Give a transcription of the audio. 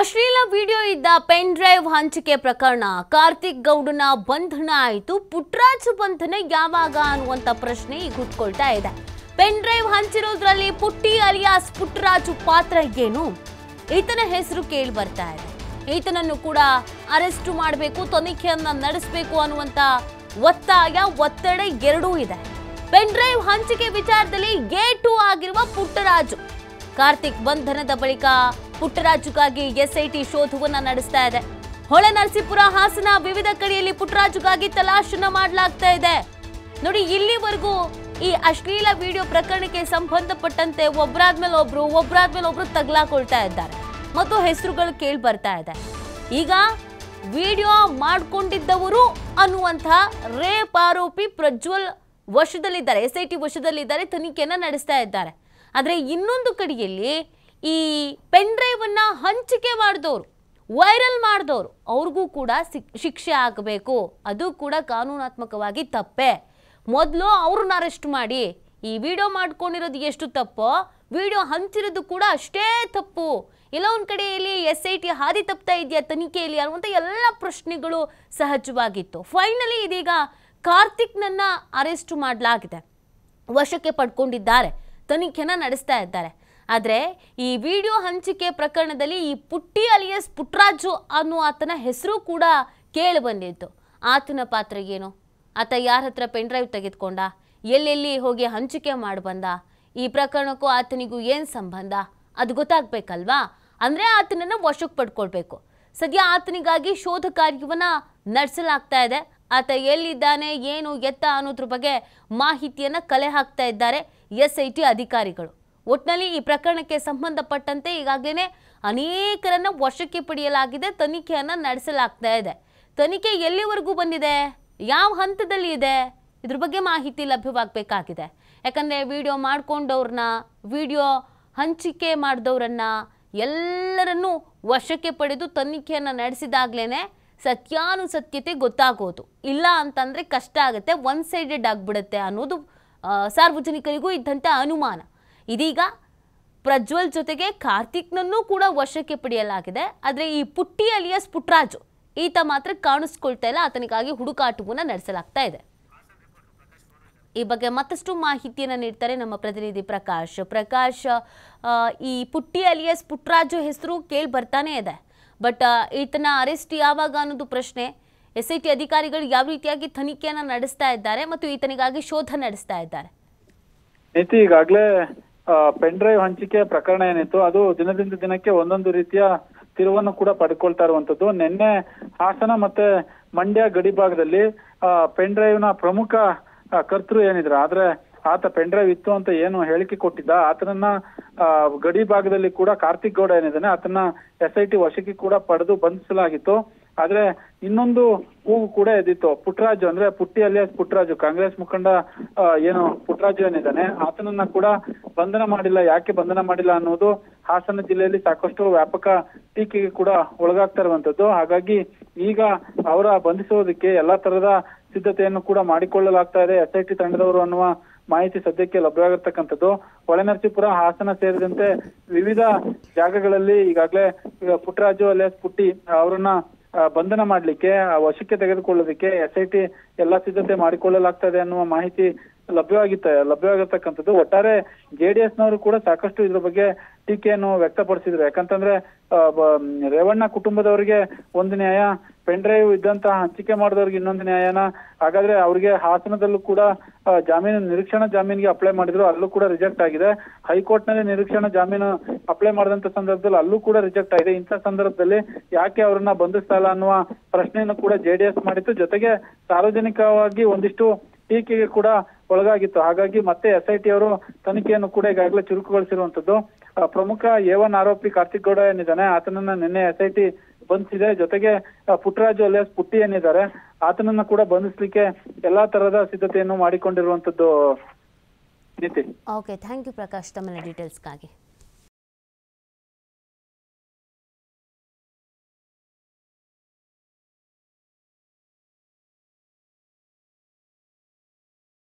ಅಶ್ಲೀಲ ವಿಡಿಯೋ ಇದ್ದ pen drive ಹಂಚಿಕೆ ಪ್ರಕರಣ ಕಾರ್ತಿಕ್ ಗೌಡನ ಬಂಧನ ಆಯಿತು ಪುಟ್ರಾಜ್ ಬಂಧನ ಯಾವಾಗ ಅನ್ನುವಂತ ಪ್ರಶ್ನೆ ಹುಟ್ಕೊಳ್ತಾ ಇದೆ ಪೆನ್ ಡ್ರೈವ್ ಹಂಚಿರೋದ್ರಲ್ಲಿ ಪುಟ್ಟಿ ಅಲಿಯಾಸ್ ಪುಟ್ಟರಾಜು ಪಾತ್ರ ಏನು ಈತನ ಹೆಸರು ಕೇಳಿ ಬರ್ತಾ ಇದೆ ಈತನನ್ನು ಕೂಡ ಅರೆಸ್ಟ್ ಮಾಡಬೇಕು ತನಿಖೆಯನ್ನ ನಡೆಸಬೇಕು ಅನ್ನುವಂತ ಒತ್ತಾಯ ಒತ್ತಡ ಎರಡೂ ಇದೆ ಪೆನ್ ಡ್ರೈವ್ ಹಂಚಿಕೆ ವಿಚಾರದಲ್ಲಿ ಗೇಟು ಆಗಿರುವ ಪುಟ್ಟರಾಜು ಕಾರ್ತಿಕ್ ಬಂಧನದ ಬಳಿಕ ಪುಟ್ಟರಾಜುಗಾಗಿ ಎಸ್ಐಟಿ ಶೋಧವನ್ನ ನಡೆಸ್ತಾ ಇದೆ ಹೊಳೆ ನರಸೀಪುರ ಹಾಸನ ವಿವಿಧ ಕಡೆಯಲ್ಲಿ ಪುಟ್ಟರಾಜುಗಾಗಿ ತಲಾಶನ ಮಾಡಲಾಗ್ತಾ ಇದೆ ನೋಡಿ ಇಲ್ಲಿವರೆಗೂ ಈ ಅಶ್ಲೀಲ ವಿಡಿಯೋ ಪ್ರಕರಣಕ್ಕೆ ಸಂಬಂಧಪಟ್ಟಂತೆ ಒಬ್ಬರಾದ್ಮೇಲೆ ಒಬ್ರು ಒಬ್ಬರಾದ್ಮೇಲೆ ಒಬ್ರು ತಗ್ಲಾಕೊಳ್ತಾ ಇದ್ದಾರೆ ಮತ್ತು ಹೆಸರುಗಳು ಕೇಳಿ ಬರ್ತಾ ಇದೆ ಈಗ ವಿಡಿಯೋ ಮಾಡಿಕೊಂಡಿದ್ದವರು ಅನ್ನುವಂತಹ ರೇಪ್ ಆರೋಪಿ ಪ್ರಜ್ವಲ್ ವಶದಲ್ಲಿದ್ದಾರೆ ಎಸ್ಐಟಿ ವಶದಲ್ಲಿದ್ದಾರೆ ತನಿಖೆಯನ್ನು ನಡೆಸ್ತಾ ಇದ್ದಾರೆ ಆದರೆ ಇನ್ನೊಂದು ಕಡೆಯಲ್ಲಿ ಈ ಪೆನ್ ಡ್ರೈವನ್ನು ಹಂಚಿಕೆ ಮಾಡಿದವರು ವೈರಲ್ ಮಾಡಿದವರು ಅವ್ರಿಗೂ ಕೂಡ ಶಿಕ್ಷೆ ಆಗಬೇಕು ಅದು ಕೂಡ ಕಾನೂನಾತ್ಮಕವಾಗಿ ತಪ್ಪೆ ಮೊದಲು ಅವ್ರನ್ನ ಅರೆಸ್ಟ್ ಮಾಡಿ ಈ ವಿಡಿಯೋ ಮಾಡ್ಕೊಂಡಿರೋದು ಎಷ್ಟು ತಪ್ಪೋ ವಿಡಿಯೋ ಹಂಚಿರೋದು ಕೂಡ ಅಷ್ಟೇ ತಪ್ಪು ಎಲ್ಲ ಒಂದು ಕಡೆಯಲ್ಲಿ ಎಸ್ ಐ ಟಿ ಹಾದಿ ತಪ್ತಾ ಇದೆಯಾ ತನಿಖೆಯಲ್ಲಿ ಅನ್ನುವಂಥ ಎಲ್ಲ ಪ್ರಶ್ನೆಗಳು ಸಹಜವಾಗಿತ್ತು ಫೈನಲಿ ಇದೀಗ ಕಾರ್ತಿಕ್ನನ್ನು ಅರೆಸ್ಟ್ ಮಾಡಲಾಗಿದೆ ವಶಕ್ಕೆ ಪಡ್ಕೊಂಡಿದ್ದಾರೆ ತನಿಖೆನ ನಡೆಸ್ತಾ ಇದ್ದಾರೆ ಆದರೆ ಈ ವಿಡಿಯೋ ಹಂಚಿಕೆ ಪ್ರಕರಣದಲ್ಲಿ ಈ ಪುಟ್ಟಿ ಅಲಿಯಸ್ ಪುಟ್ರಾಜು ಅನ್ನುವ ಆತನ ಹೆಸರು ಕೂಡ ಕೇಳಿ ಬಂದಿತ್ತು ಆತನ ಪಾತ್ರ ಏನು ಆತ ಯಾರ ಹತ್ರ ಪೆನ್ ಡ್ರೈವ್ ತೆಗೆದುಕೊಂಡ ಎಲ್ಲೆಲ್ಲಿ ಹೋಗಿ ಹಂಚಿಕೆ ಮಾಡಿ ಬಂದ ಈ ಪ್ರಕರಣಕ್ಕೂ ಆತನಿಗೂ ಏನು ಸಂಬಂಧ ಅದು ಗೊತ್ತಾಗಬೇಕಲ್ವಾ ಅಂದರೆ ಆತನನ್ನು ವಶಕ್ಕೆ ಪಡ್ಕೊಳ್ಬೇಕು ಸದ್ಯ ಆತನಿಗಾಗಿ ಶೋಧ ಕಾರ್ಯವನ್ನು ನಡೆಸಲಾಗ್ತಾ ಇದೆ ಆತ ಎಲ್ಲಿದ್ದಾನೆ ಏನು ಎತ್ತ ಅನ್ನೋದ್ರ ಬಗ್ಗೆ ಮಾಹಿತಿಯನ್ನು ಕಲೆ ಹಾಕ್ತಾ ಇದ್ದಾರೆ ಎಸ್ಐಟಿ ಅಧಿಕಾರಿಗಳು ಒಟ್ನಲ್ಲಿ ಈ ಪ್ರಕರಣಕ್ಕೆ ಸಂಬಂಧಪಟ್ಟಂತೆ ಈಗಾಗಲೇ ಅನೇಕರನ್ನು ವಶಕ್ಕೆ ಪಡೆಯಲಾಗಿದೆ ತನಿಖೆಯನ್ನು ನಡೆಸಲಾಗ್ತಾ ಇದೆ ತನಿಖೆ ಎಲ್ಲಿವರೆಗೂ ಬಂದಿದೆ ಯಾವ ಹಂತದಲ್ಲಿ ಇದೆ ಇದ್ರ ಬಗ್ಗೆ ಮಾಹಿತಿ ಲಭ್ಯವಾಗಬೇಕಾಗಿದೆ ಯಾಕಂದರೆ ವಿಡಿಯೋ ಮಾಡಿಕೊಂಡವ್ರನ್ನ ವಿಡಿಯೋ ಹಂಚಿಕೆ ಮಾಡಿದವ್ರನ್ನ ಎಲ್ಲರನ್ನೂ ವಶಕ್ಕೆ ಪಡೆದು ತನಿಖೆಯನ್ನು ನಡೆಸಿದಾಗಲೇ ಸತ್ಯಾನುಸತ್ಯತೆ ಗೊತ್ತಾಗೋದು ಇಲ್ಲ ಅಂತಂದರೆ ಕಷ್ಟ ಆಗುತ್ತೆ ಒನ್ ಸೈಡೆಡ್ ಆಗಿಬಿಡುತ್ತೆ ಅನ್ನೋದು ಸಾರ್ವಜನಿಕರಿಗೂ ಇದ್ದಂಥ ಅನುಮಾನ ಇದೀಗ ಪ್ರಜ್ವಲ್ ಜೊತೆಗೆ ಕಾರ್ತಿಕ್ನನ್ನೂ ಕೂಡ ವಶಕ್ಕೆ ಪಡೆಯಲಾಗಿದೆ ಆದರೆ ಈ ಪುಟ್ಟಿ ಅಲಿಯಸ್ ಪುಟ್ರಾಜು ಈತ ಮಾತ್ರ ಕಾಣಿಸ್ಕೊಳ್ತಾ ಇಲ್ಲ ಆತನಿಗಾಗಿ ಹುಡುಕಾಟವನ್ನು ನಡೆಸಲಾಗ್ತಾ ಇದೆ ಈ ಬಗ್ಗೆ ಮತ್ತಷ್ಟು ಮಾಹಿತಿಯನ್ನು ನೀಡ್ತಾರೆ ನಮ್ಮ ಪ್ರತಿನಿಧಿ ಪ್ರಕಾಶ್ ಪ್ರಕಾಶ್ ಈ ಪುಟ್ಟಿ ಅಲಿಯಸ್ ಪುಟ್ರಾಜು ಹೆಸರು ಕೇಳಿ ಬರ್ತಾನೆ ಇದೆ ಬಟ್ ಈತನ ಅರೆಸ್ಟ್ ಯಾವಾಗ ಅನ್ನೋದು ಪ್ರಶ್ನೆ ಎಸ್ಐಟಿ ಅಧಿಕಾರಿಗಳು ಯಾವ ರೀತಿಯಾಗಿ ತನಿಖೆಯನ್ನು ನಡೆಸ್ತಾ ಇದ್ದಾರೆ ಮತ್ತು ಈತನಿಗಾಗಿ ಶೋಧ ನಡೆಸ್ತಾ ಇದ್ದಾರೆ ನೀತಿ ಈಗಾಗಲೇ ಪೆನ್ ಡ್ರೈವ್ ಹಂಚಿಕೆ ಪ್ರಕರಣ ಏನಿತ್ತು ಅದು ದಿನದಿಂದ ದಿನಕ್ಕೆ ಒಂದೊಂದು ರೀತಿಯ ತಿರುವನ್ನು ಕೂಡ ಪಡ್ಕೊಳ್ತಾ ಇರುವಂತದ್ದು ನಿನ್ನೆ ಹಾಸನ ಮತ್ತೆ ಮಂಡ್ಯ ಗಡಿ ಭಾಗದಲ್ಲಿ ಪೆನ್ ಡ್ರೈವ್ ನ ಪ್ರಮುಖ ಕರ್ತೃ ಏನಿದ್ರು ಆದ್ರೆ ಆತ ಪೆನ್ ಡ್ರೈವ್ ಇತ್ತು ಅಂತ ಏನು ಹೇಳಿಕೆ ಕೊಟ್ಟಿದ್ದ ಆತನನ್ನ ಗಡಿ ಭಾಗದಲ್ಲಿ ಕೂಡ ಕಾರ್ತಿಕ್ ಗೌಡ ಏನಿದ್ದಾನೆ ಆತನ ಎಸ್ ಐ ಟಿ ವಶಕ್ಕೆ ಕೂಡ ಪಡೆದು ಬಂಧಿಸಲಾಗಿತ್ತು ಆದ್ರೆ ಇನ್ನೊಂದು ಹೂವು ಕೂಡ ಎದ್ದಿತ್ತು ಪುಟ್ಟರಾಜು ಅಂದ್ರೆ ಪುಟ್ಟಿ ಅಲಿಯಾಸ್ ಪುಟ್ಟರಾಜು ಕಾಂಗ್ರೆಸ್ ಮುಖಂಡ ಏನು ಪುಟ್ರಾಜು ಏನಿದ್ದಾನೆ ಆತನನ್ನ ಕೂಡ ಬಂಧನ ಮಾಡಿಲ್ಲ ಯಾಕೆ ಬಂಧನ ಮಾಡಿಲ್ಲ ಅನ್ನೋದು ಹಾಸನ ಜಿಲ್ಲೆಯಲ್ಲಿ ಸಾಕಷ್ಟು ವ್ಯಾಪಕ ಟೀಕೆಗೆ ಕೂಡ ಒಳಗಾಗ್ತಾ ಇರುವಂತದ್ದು ಹಾಗಾಗಿ ಈಗ ಅವರ ಬಂಧಿಸುವುದಕ್ಕೆ ಎಲ್ಲಾ ತರದ ಸಿದ್ಧತೆಯನ್ನು ಕೂಡ ಮಾಡಿಕೊಳ್ಳಲಾಗ್ತಾ ಇದೆ ಎಸ್ ಟಿ ತಂಡದವರು ಅನ್ನುವ ಮಾಹಿತಿ ಸದ್ಯಕ್ಕೆ ಲಭ್ಯವಾಗಿರ್ತಕ್ಕಂಥದ್ದು ಹೊಳೆನರಸೀಪುರ ಹಾಸನ ಸೇರಿದಂತೆ ವಿವಿಧ ಜಾಗಗಳಲ್ಲಿ ಈಗಾಗಲೇ ಪುಟ್ಟರಾಜು ಅಲಿಯಾಸ್ ಪುಟ್ಟಿ ಅವರನ್ನ ಬಂಧನ ಮಾಡಲಿಕ್ಕೆ ವಶಕ್ಕೆ ತೆಗೆದುಕೊಳ್ಳೋದಕ್ಕೆ ಟಿ ಎಲ್ಲಾ ಸಿದ್ಧತೆ ಮಾಡಿಕೊಳ್ಳಲಾಗ್ತದೆ ಅನ್ನುವ ಮಾಹಿತಿ ಲಭ್ಯವಾಗಿತ್ತ ಲಭ್ಯವಾಗಿರ್ತಕ್ಕಂಥದ್ದು ಒಟ್ಟಾರೆ ಜೆಡಿಎಸ್ ನವರು ಕೂಡ ಸಾಕಷ್ಟು ಇದ್ರ ಬಗ್ಗೆ ಟೀಕೆಯನ್ನು ವ್ಯಕ್ತಪಡಿಸಿದ್ರು ಯಾಕಂತಂದ್ರೆ ರೇವಣ್ಣ ಕುಟುಂಬದವರಿಗೆ ಒಂದು ನ್ಯಾಯ ಪೆನ್ ಡ್ರೈವ್ ಇದ್ದಂತ ಹಂಚಿಕೆ ಮಾಡಿದವ್ರಿಗೆ ಇನ್ನೊಂದು ನ್ಯಾಯನ ಹಾಗಾದ್ರೆ ಅವ್ರಿಗೆ ಹಾಸನದಲ್ಲೂ ಕೂಡ ಜಾಮೀನು ನಿರೀಕ್ಷಣಾ ಜಾಮೀನಿಗೆ ಅಪ್ಲೈ ಮಾಡಿದ್ರು ಅಲ್ಲೂ ಕೂಡ ರಿಜೆಕ್ಟ್ ಆಗಿದೆ ಹೈಕೋರ್ಟ್ ನಲ್ಲಿ ನಿರೀಕ್ಷಣಾ ಜಾಮೀನು ಅಪ್ಲೈ ಮಾಡಿದಂತ ಸಂದರ್ಭದಲ್ಲಿ ಅಲ್ಲೂ ಕೂಡ ರಿಜೆಕ್ಟ್ ಆಗಿದೆ ಇಂಥ ಸಂದರ್ಭದಲ್ಲಿ ಯಾಕೆ ಅವ್ರನ್ನ ಬಂಧಿಸ್ತಾ ಇಲ್ಲ ಅನ್ನುವ ಪ್ರಶ್ನೆಯನ್ನು ಕೂಡ ಜೆಡಿಎಸ್ ಮಾಡಿತ್ತು ಜೊತೆಗೆ ಸಾರ್ವಜನಿಕವಾಗಿ ಒಂದಿಷ್ಟು ಟೀಕೆಗೆ ಕೂಡ ಒಳಗಾಗಿತ್ತು ಹಾಗಾಗಿ ಮತ್ತೆ ಎಸ್ಐಟಿ ಅವರು ತನಿಖೆಯನ್ನು ಕೂಡ ಈಗಾಗಲೇ ಚುರುಕುಗೊಳಿಸಿರುವಂತದ್ದು ಪ್ರಮುಖ ಎ ಒನ್ ಆರೋಪಿ ಕಾರ್ತಿಕ್ ಗೌಡ ಏನಿದ್ದಾನೆ ಆತನನ್ನ ನಿನ್ನೆ ಎಸ್ಐಟಿ ಬಂಧಿಸಿದೆ ಜೊತೆಗೆ ಪುಟ್ಟರಾಜು ಅಲ್ಲೇ ಪುಟ್ಟಿ ಏನಿದ್ದಾರೆ ಆತನನ್ನ ಕೂಡ ಬಂಧಿಸಲಿಕ್ಕೆ ಎಲ್ಲಾ ತರಹದ ಸಿದ್ಧತೆಯನ್ನು ಮಾಡಿಕೊಂಡಿರುವಂತದ್ದು ನೀತಿ ಓಕೆ ಥ್ಯಾಂಕ್ ಯು ಪ್ರಕಾಶ್ ತಮ್ಮ ಡೀಟೇಲ್ಸ್ಗಾಗಿ